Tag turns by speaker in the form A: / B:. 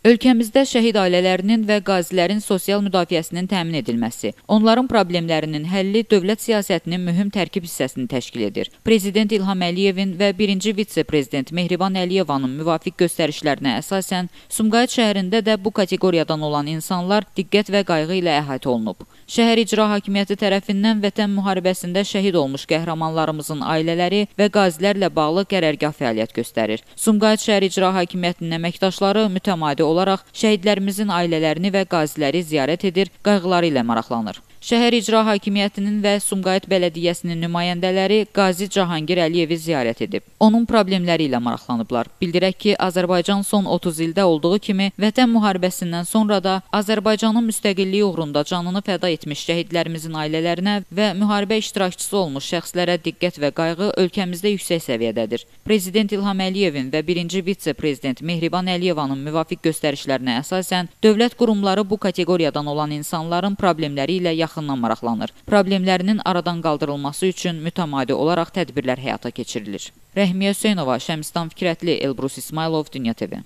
A: Ölkəmizdə şəhid ailələrinin və qazilərin sosial müdafiəsinin təmin edilməsi, onların problemlərinin həlli dövlət siyasətinin mühüm tərkib hissəsini təşkil edir. Prezident İlham Əliyevin və 1-ci vitse-prezident Mehriban Əliyevanın müvafiq göstərişlərinə əsasən Sumqayıt şəhərində də bu kateqoriyadan olan insanlar diqqət və qayğı ilə əhatə olunub. Şəhər İcra Hakimiyyəti tərəfindən Vətən müharibəsində şəhid olmuş qəhrəmanlarımızın ailələri və qazilərlə bağlı qərargah fəaliyyət göstərir. Sumqayıt Şəhər İcra Hakimiyyətinin əməkdaşları mütəmadi olaraq şəhidlərimizin ailələrini və qaziləri ziyarət edir, qayğıları ilə maraqlanır. Şəhər İcra Hakimiyyətinin və Sumqayıt Bələdiyyəsinin nümayəndələri Qazi Cahangir Əliyevi ziyarət edib. Onun problemləri ilə maraqlanıblar. Bildirək ki, Azərbaycan son 30 ildə olduğu kimi Vətən müharibəsindən sonra da Azərbaycanın müstəqilliyi uğrunda canını fəda etmiş şəhidlərimizin ailələrinə və müharibə iştirakçısı olmuş şəxslərə diqqət və qayğı ölkəmizdə yüksək səviyyədədir. Prezident İlham Əliyevin və 1-ci vitse-prezident Mehriban Əliyevanın müvafiq göstərişlərinə əsasən dövlət qurumları bu kateqoriyadan olan insanların problemləri ilə yaxın yaxından maraqlanır. Problemlərinin aradan qaldırılması üçün mütəmadi olaraq tədbirlər həyata keçirilir. Rəhmiyə Hüseynova, Şəmstan Fikrətli, Elbrus İsmailov, Dünya TV.